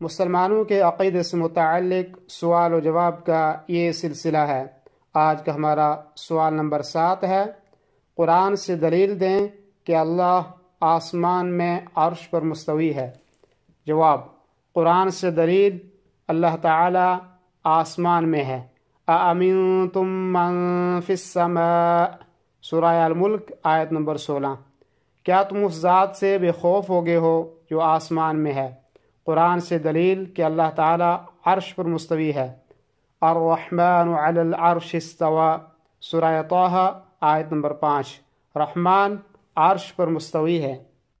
مسلمانوں کے عقیدے سے متعلق سوال و جواب کا یہ سلسلہ ہے آج کا ہمارا سوال نمبر سات ہے قرآن سے دلیل دیں کہ اللہ آسمان میں عرش پر مستوی ہے جواب قرآن سے دلیل اللہ تعالی آسمان میں ہے تم سورہ الملک آیت نمبر سولہ کیا تم اس ذات سے بے خوف ہو گئے ہو جو آسمان میں ہے قرآن سے دلیل کہ اللہ تعالیٰ عرش پر مستوی ہے الرحمن علی العرش رحمانشتوا سورہ توح آیت نمبر پانچ رحمان عرش پر مستوی ہے